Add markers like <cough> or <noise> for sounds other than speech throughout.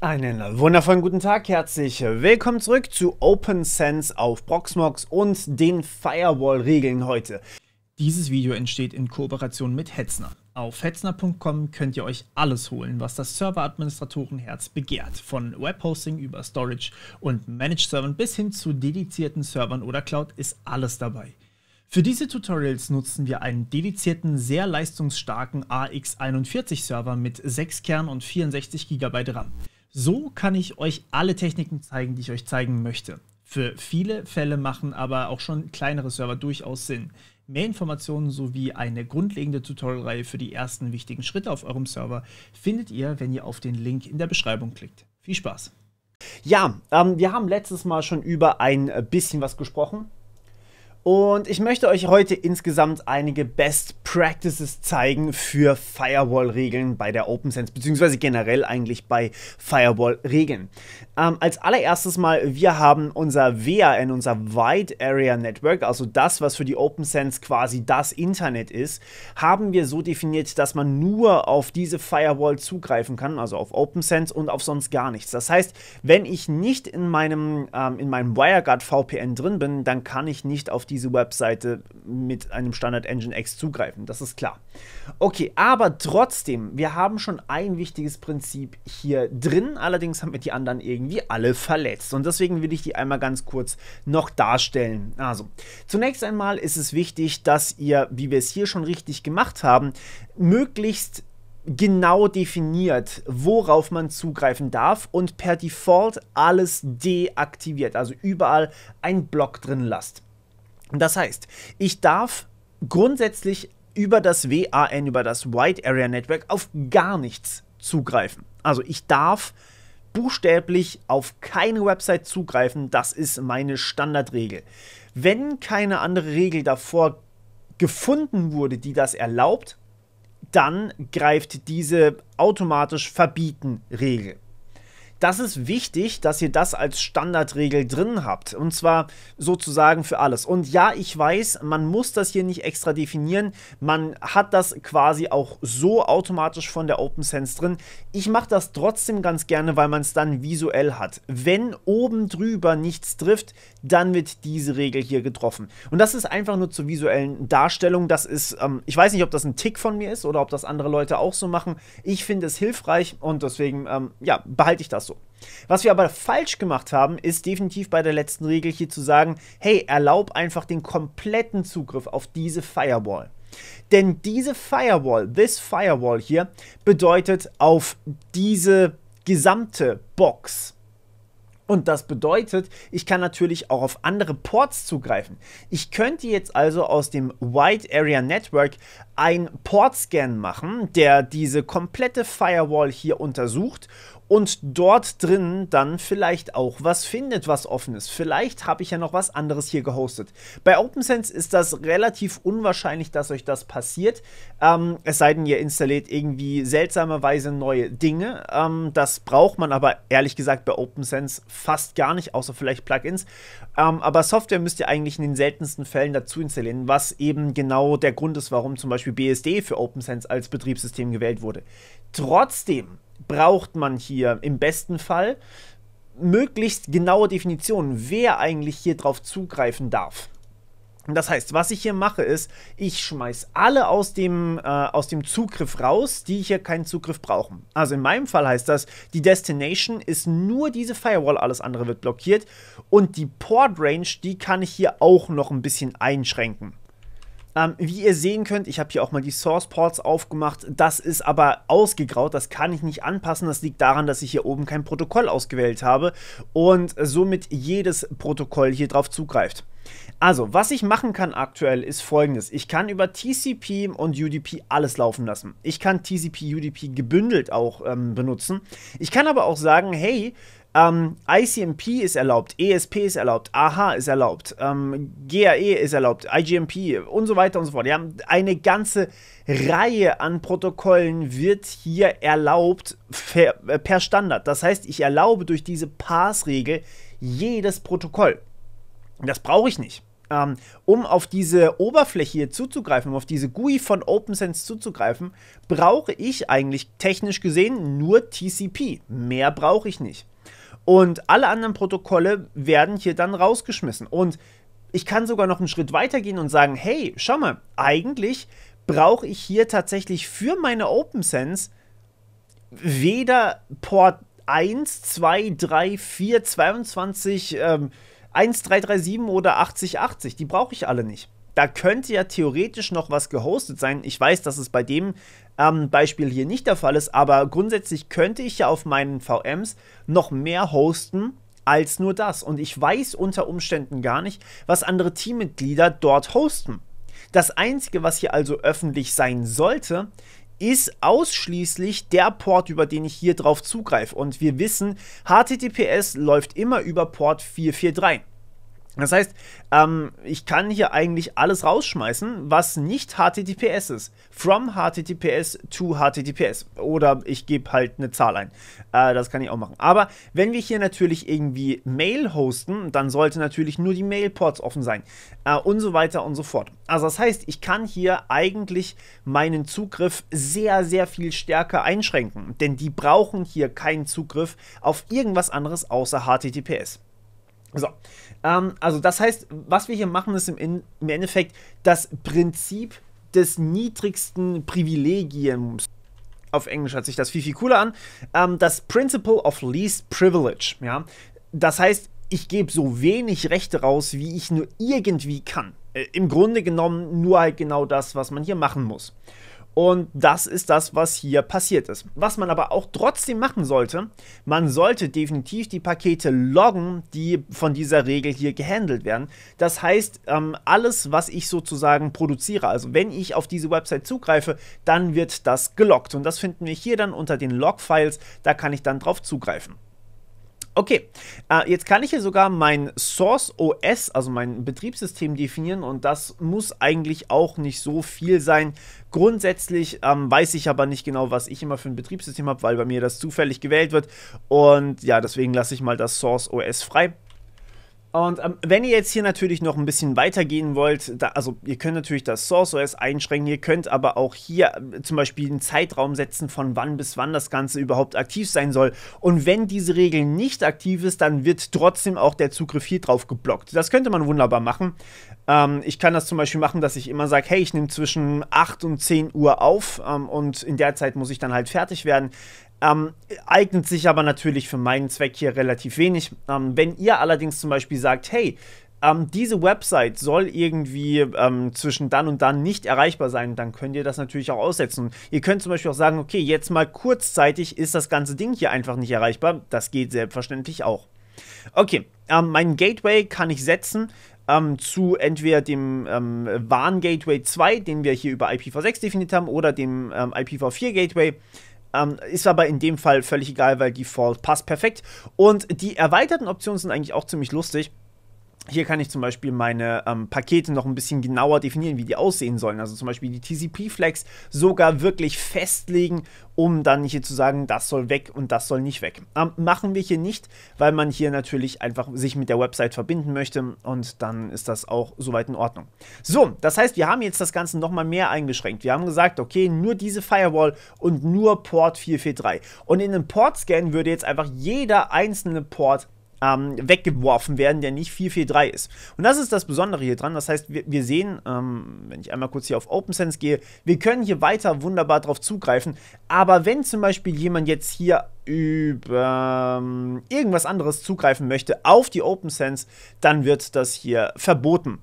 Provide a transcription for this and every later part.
Einen wundervollen guten Tag, herzlich willkommen zurück zu Open Sense auf Proxmox und den Firewall-Regeln heute. Dieses Video entsteht in Kooperation mit Hetzner. Auf hetzner.com könnt ihr euch alles holen, was das Server-Administratorenherz begehrt. Von Webhosting über Storage und Managed Servern bis hin zu dedizierten Servern oder Cloud ist alles dabei. Für diese Tutorials nutzen wir einen dedizierten, sehr leistungsstarken AX41-Server mit 6 Kern und 64 GB RAM. So kann ich euch alle Techniken zeigen, die ich euch zeigen möchte. Für viele Fälle machen aber auch schon kleinere Server durchaus Sinn. Mehr Informationen sowie eine grundlegende Tutorial-Reihe für die ersten wichtigen Schritte auf eurem Server findet ihr, wenn ihr auf den Link in der Beschreibung klickt. Viel Spaß! Ja, ähm, wir haben letztes Mal schon über ein bisschen was gesprochen. Und ich möchte euch heute insgesamt einige Best Practices zeigen für Firewall-Regeln bei der OpenSense, beziehungsweise generell eigentlich bei Firewall-Regeln. Ähm, als allererstes mal, wir haben unser WAN, unser Wide Area Network, also das, was für die OpenSense quasi das Internet ist, haben wir so definiert, dass man nur auf diese Firewall zugreifen kann, also auf OpenSense und auf sonst gar nichts. Das heißt, wenn ich nicht in meinem, ähm, in meinem WireGuard VPN drin bin, dann kann ich nicht auf diese diese Webseite mit einem Standard Engine X zugreifen, das ist klar. Okay, aber trotzdem, wir haben schon ein wichtiges Prinzip hier drin, allerdings haben wir die anderen irgendwie alle verletzt und deswegen will ich die einmal ganz kurz noch darstellen. Also, zunächst einmal ist es wichtig, dass ihr, wie wir es hier schon richtig gemacht haben, möglichst genau definiert, worauf man zugreifen darf und per Default alles deaktiviert, also überall ein Block drin lasst. Das heißt, ich darf grundsätzlich über das WAN, über das Wide Area Network auf gar nichts zugreifen. Also ich darf buchstäblich auf keine Website zugreifen, das ist meine Standardregel. Wenn keine andere Regel davor gefunden wurde, die das erlaubt, dann greift diese automatisch verbieten Regel. Das ist wichtig, dass ihr das als Standardregel drin habt. Und zwar sozusagen für alles. Und ja, ich weiß, man muss das hier nicht extra definieren. Man hat das quasi auch so automatisch von der OpenSense drin. Ich mache das trotzdem ganz gerne, weil man es dann visuell hat. Wenn oben drüber nichts trifft, dann wird diese Regel hier getroffen. Und das ist einfach nur zur visuellen Darstellung. Das ist, ähm, ich weiß nicht, ob das ein Tick von mir ist oder ob das andere Leute auch so machen. Ich finde es hilfreich und deswegen, ähm, ja, behalte ich das so. Was wir aber falsch gemacht haben, ist definitiv bei der letzten Regel hier zu sagen, hey, erlaub einfach den kompletten Zugriff auf diese Firewall. Denn diese Firewall, this Firewall hier, bedeutet auf diese gesamte Box. Und das bedeutet, ich kann natürlich auch auf andere Ports zugreifen. Ich könnte jetzt also aus dem Wide Area Network einen Port-Scan machen, der diese komplette Firewall hier untersucht und dort drin dann vielleicht auch was findet, was offen ist. Vielleicht habe ich ja noch was anderes hier gehostet. Bei OpenSense ist das relativ unwahrscheinlich, dass euch das passiert. Ähm, es sei denn, ihr installiert irgendwie seltsamerweise neue Dinge. Ähm, das braucht man aber ehrlich gesagt bei OpenSense fast gar nicht, außer vielleicht Plugins. Ähm, aber Software müsst ihr eigentlich in den seltensten Fällen dazu installieren, was eben genau der Grund ist, warum zum Beispiel BSD für OpenSense als Betriebssystem gewählt wurde. Trotzdem braucht man hier im besten Fall möglichst genaue Definitionen, wer eigentlich hier drauf zugreifen darf. Das heißt, was ich hier mache, ist, ich schmeiße alle aus dem, äh, aus dem Zugriff raus, die hier keinen Zugriff brauchen. Also in meinem Fall heißt das, die Destination ist nur diese Firewall, alles andere wird blockiert. Und die Port Range, die kann ich hier auch noch ein bisschen einschränken. Ähm, wie ihr sehen könnt, ich habe hier auch mal die Source Ports aufgemacht. Das ist aber ausgegraut, das kann ich nicht anpassen. Das liegt daran, dass ich hier oben kein Protokoll ausgewählt habe und somit jedes Protokoll hier drauf zugreift. Also, was ich machen kann aktuell ist folgendes. Ich kann über TCP und UDP alles laufen lassen. Ich kann TCP, UDP gebündelt auch ähm, benutzen. Ich kann aber auch sagen, hey, ähm, ICMP ist erlaubt, ESP ist erlaubt, AHA ist erlaubt, ähm, GAE ist erlaubt, IGMP und so weiter und so fort. Ja, eine ganze Reihe an Protokollen wird hier erlaubt per, äh, per Standard. Das heißt, ich erlaube durch diese Pass-Regel jedes Protokoll. Das brauche ich nicht. Ähm, um auf diese Oberfläche hier zuzugreifen, um auf diese GUI von OpenSense zuzugreifen, brauche ich eigentlich technisch gesehen nur TCP. Mehr brauche ich nicht. Und alle anderen Protokolle werden hier dann rausgeschmissen. Und ich kann sogar noch einen Schritt weiter gehen und sagen, hey, schau mal, eigentlich brauche ich hier tatsächlich für meine OpenSense weder Port 1, 2, 3, 4, 22, ähm, 1337 oder 8080. Die brauche ich alle nicht da könnte ja theoretisch noch was gehostet sein. Ich weiß, dass es bei dem ähm, Beispiel hier nicht der Fall ist, aber grundsätzlich könnte ich ja auf meinen VMs noch mehr hosten als nur das. Und ich weiß unter Umständen gar nicht, was andere Teammitglieder dort hosten. Das Einzige, was hier also öffentlich sein sollte, ist ausschließlich der Port, über den ich hier drauf zugreife. Und wir wissen, HTTPS läuft immer über Port 443. Das heißt, ähm, ich kann hier eigentlich alles rausschmeißen, was nicht HTTPS ist. From HTTPS to HTTPS. Oder ich gebe halt eine Zahl ein. Äh, das kann ich auch machen. Aber wenn wir hier natürlich irgendwie Mail hosten, dann sollte natürlich nur die Mail-Ports offen sein. Äh, und so weiter und so fort. Also das heißt, ich kann hier eigentlich meinen Zugriff sehr, sehr viel stärker einschränken. Denn die brauchen hier keinen Zugriff auf irgendwas anderes außer HTTPS. So, ähm, also das heißt, was wir hier machen, ist im, in im Endeffekt das Prinzip des niedrigsten Privilegiums. Auf Englisch hört sich das viel, viel cooler an. Ähm, das Principle of Least Privilege. Ja? Das heißt, ich gebe so wenig Rechte raus, wie ich nur irgendwie kann. Äh, Im Grunde genommen nur halt genau das, was man hier machen muss. Und das ist das, was hier passiert ist. Was man aber auch trotzdem machen sollte, man sollte definitiv die Pakete loggen, die von dieser Regel hier gehandelt werden. Das heißt, ähm, alles, was ich sozusagen produziere, also wenn ich auf diese Website zugreife, dann wird das geloggt. Und das finden wir hier dann unter den Log-Files, da kann ich dann drauf zugreifen. Okay, äh, jetzt kann ich hier sogar mein Source OS, also mein Betriebssystem definieren und das muss eigentlich auch nicht so viel sein. Grundsätzlich ähm, weiß ich aber nicht genau, was ich immer für ein Betriebssystem habe, weil bei mir das zufällig gewählt wird. Und ja, deswegen lasse ich mal das Source OS frei. Und ähm, wenn ihr jetzt hier natürlich noch ein bisschen weitergehen wollt, da, also ihr könnt natürlich das Source OS einschränken, ihr könnt aber auch hier äh, zum Beispiel einen Zeitraum setzen, von wann bis wann das Ganze überhaupt aktiv sein soll. Und wenn diese Regel nicht aktiv ist, dann wird trotzdem auch der Zugriff hier drauf geblockt. Das könnte man wunderbar machen. Ähm, ich kann das zum Beispiel machen, dass ich immer sage, hey, ich nehme zwischen 8 und 10 Uhr auf ähm, und in der Zeit muss ich dann halt fertig werden. Ähm, eignet sich aber natürlich für meinen Zweck hier relativ wenig. Ähm, wenn ihr allerdings zum Beispiel sagt, hey, ähm, diese Website soll irgendwie ähm, zwischen dann und dann nicht erreichbar sein, dann könnt ihr das natürlich auch aussetzen. Ihr könnt zum Beispiel auch sagen, okay, jetzt mal kurzzeitig ist das ganze Ding hier einfach nicht erreichbar. Das geht selbstverständlich auch. Okay, ähm, meinen Gateway kann ich setzen ähm, zu entweder dem ähm, WAN Gateway 2, den wir hier über IPv6 definiert haben, oder dem ähm, IPv4 Gateway. Ähm, ist aber in dem Fall völlig egal, weil Default passt perfekt. Und die erweiterten Optionen sind eigentlich auch ziemlich lustig. Hier kann ich zum Beispiel meine ähm, Pakete noch ein bisschen genauer definieren, wie die aussehen sollen. Also zum Beispiel die TCP-Flex sogar wirklich festlegen, um dann hier zu sagen, das soll weg und das soll nicht weg. Ähm, machen wir hier nicht, weil man hier natürlich einfach sich mit der Website verbinden möchte und dann ist das auch soweit in Ordnung. So, das heißt, wir haben jetzt das Ganze nochmal mehr eingeschränkt. Wir haben gesagt, okay, nur diese Firewall und nur Port 443. Und in einem Port-Scan würde jetzt einfach jeder einzelne Port ähm, weggeworfen werden, der nicht 443 ist. Und das ist das Besondere hier dran. Das heißt, wir, wir sehen, ähm, wenn ich einmal kurz hier auf OpenSense gehe, wir können hier weiter wunderbar drauf zugreifen. Aber wenn zum Beispiel jemand jetzt hier über ähm, irgendwas anderes zugreifen möchte auf die OpenSense, dann wird das hier verboten.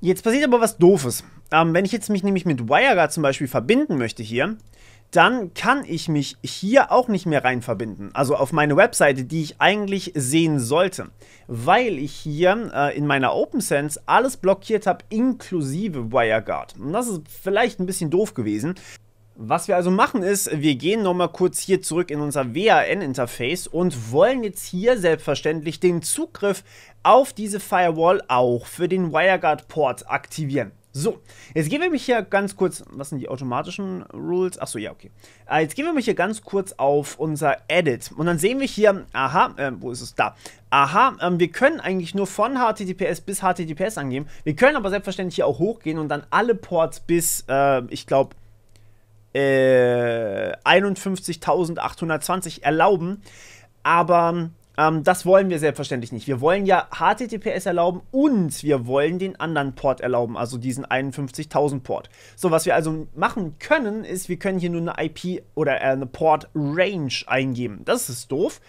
Jetzt passiert aber was Doofes. Ähm, wenn ich jetzt mich nämlich mit WireGuard zum Beispiel verbinden möchte hier, dann kann ich mich hier auch nicht mehr rein verbinden. Also auf meine Webseite, die ich eigentlich sehen sollte. Weil ich hier äh, in meiner OpenSense alles blockiert habe, inklusive WireGuard. Und das ist vielleicht ein bisschen doof gewesen. Was wir also machen ist, wir gehen nochmal kurz hier zurück in unser WAN-Interface und wollen jetzt hier selbstverständlich den Zugriff auf diese Firewall auch für den WireGuard-Port aktivieren. So, jetzt gehen wir mich hier ganz kurz, was sind die automatischen Rules? Achso, ja, okay. Äh, jetzt gehen wir mich hier ganz kurz auf unser Edit und dann sehen wir hier, aha, äh, wo ist es? Da. Aha, ähm, wir können eigentlich nur von HTTPS bis HTTPS angeben. Wir können aber selbstverständlich hier auch hochgehen und dann alle Ports bis, ähm, äh, ich glaube, äh, 51.820 erlauben. Aber ähm, das wollen wir selbstverständlich nicht. Wir wollen ja HTTPS erlauben und wir wollen den anderen Port erlauben, also diesen 51.000 Port. So, was wir also machen können, ist, wir können hier nur eine IP oder äh, eine Port Range eingeben. Das ist doof.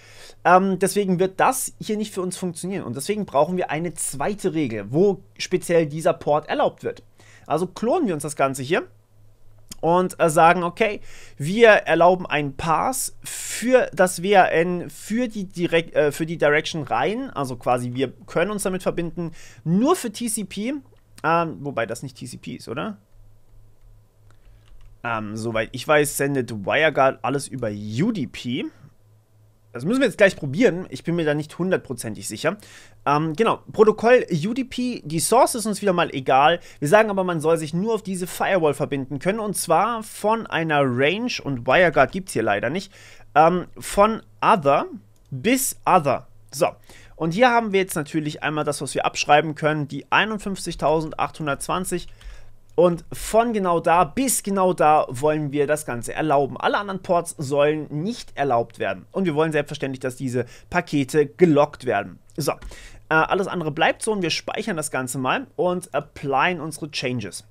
Ähm, deswegen wird das hier nicht für uns funktionieren und deswegen brauchen wir eine zweite Regel, wo speziell dieser Port erlaubt wird. Also klonen wir uns das Ganze hier und äh, sagen, okay, wir erlauben einen Pass für das WAN, für die, Direkt, äh, für die Direction rein, also quasi wir können uns damit verbinden, nur für TCP, ähm, wobei das nicht TCP ist, oder? Ähm, soweit ich weiß, sendet WireGuard alles über UDP. Das müssen wir jetzt gleich probieren. Ich bin mir da nicht hundertprozentig sicher. Ähm, genau, Protokoll UDP. Die Source ist uns wieder mal egal. Wir sagen aber, man soll sich nur auf diese Firewall verbinden können. Und zwar von einer Range, und WireGuard gibt es hier leider nicht, ähm, von Other bis Other. So, und hier haben wir jetzt natürlich einmal das, was wir abschreiben können, die 51.820 und von genau da bis genau da wollen wir das Ganze erlauben. Alle anderen Ports sollen nicht erlaubt werden. Und wir wollen selbstverständlich, dass diese Pakete gelockt werden. So, äh, alles andere bleibt so und wir speichern das Ganze mal und applyen unsere Changes.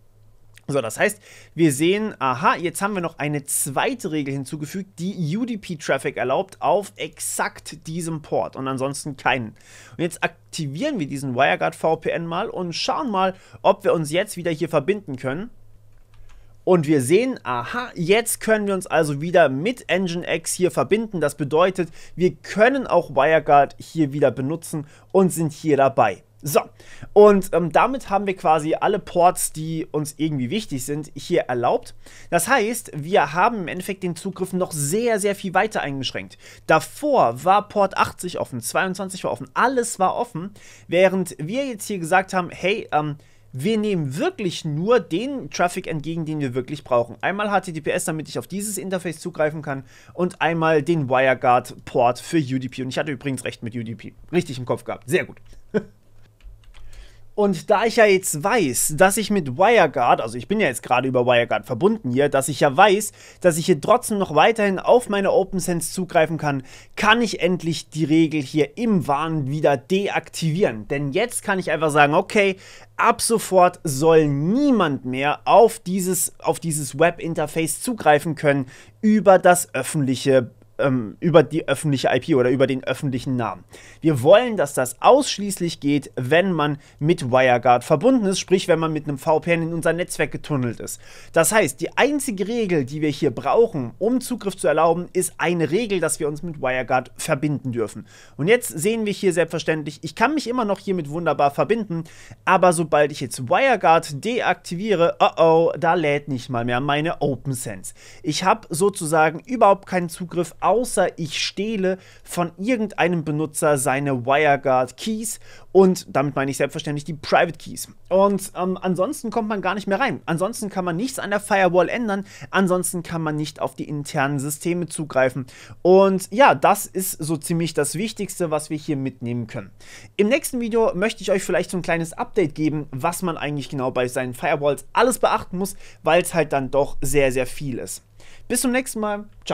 So, das heißt, wir sehen, aha, jetzt haben wir noch eine zweite Regel hinzugefügt, die UDP-Traffic erlaubt auf exakt diesem Port und ansonsten keinen. Und jetzt aktivieren wir diesen WireGuard VPN mal und schauen mal, ob wir uns jetzt wieder hier verbinden können. Und wir sehen, aha, jetzt können wir uns also wieder mit Nginx hier verbinden. Das bedeutet, wir können auch WireGuard hier wieder benutzen und sind hier dabei. So, und ähm, damit haben wir quasi alle Ports, die uns irgendwie wichtig sind, hier erlaubt. Das heißt, wir haben im Endeffekt den Zugriff noch sehr, sehr viel weiter eingeschränkt. Davor war Port 80 offen, 22 war offen, alles war offen, während wir jetzt hier gesagt haben, hey, ähm, wir nehmen wirklich nur den Traffic entgegen, den wir wirklich brauchen. Einmal HTTPS, damit ich auf dieses Interface zugreifen kann und einmal den WireGuard-Port für UDP. Und ich hatte übrigens recht mit UDP. Richtig im Kopf gehabt. Sehr gut. <laughs> Und da ich ja jetzt weiß, dass ich mit WireGuard, also ich bin ja jetzt gerade über WireGuard verbunden hier, dass ich ja weiß, dass ich hier trotzdem noch weiterhin auf meine OpenSense zugreifen kann, kann ich endlich die Regel hier im Warn wieder deaktivieren. Denn jetzt kann ich einfach sagen, okay, ab sofort soll niemand mehr auf dieses, auf dieses Webinterface zugreifen können über das öffentliche ähm, über die öffentliche IP oder über den öffentlichen Namen. Wir wollen, dass das ausschließlich geht, wenn man mit WireGuard verbunden ist, sprich wenn man mit einem VPN in unser Netzwerk getunnelt ist. Das heißt, die einzige Regel, die wir hier brauchen, um Zugriff zu erlauben, ist eine Regel, dass wir uns mit WireGuard verbinden dürfen. Und jetzt sehen wir hier selbstverständlich, ich kann mich immer noch hiermit wunderbar verbinden, aber sobald ich jetzt WireGuard deaktiviere, oh oh, da lädt nicht mal mehr meine OpenSense. Ich habe sozusagen überhaupt keinen Zugriff auf außer ich stehle von irgendeinem Benutzer seine WireGuard Keys und damit meine ich selbstverständlich die Private Keys. Und ähm, ansonsten kommt man gar nicht mehr rein. Ansonsten kann man nichts an der Firewall ändern. Ansonsten kann man nicht auf die internen Systeme zugreifen. Und ja, das ist so ziemlich das Wichtigste, was wir hier mitnehmen können. Im nächsten Video möchte ich euch vielleicht so ein kleines Update geben, was man eigentlich genau bei seinen Firewalls alles beachten muss, weil es halt dann doch sehr, sehr viel ist. Bis zum nächsten Mal. Ciao.